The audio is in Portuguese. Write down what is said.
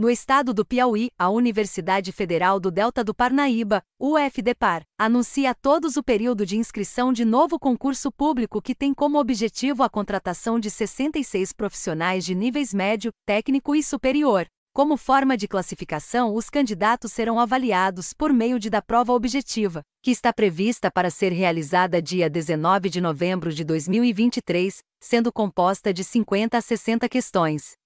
No estado do Piauí, a Universidade Federal do Delta do Parnaíba, UFDPAR, anuncia a todos o período de inscrição de novo concurso público que tem como objetivo a contratação de 66 profissionais de níveis médio, técnico e superior. Como forma de classificação, os candidatos serão avaliados por meio de da prova objetiva, que está prevista para ser realizada dia 19 de novembro de 2023, sendo composta de 50 a 60 questões.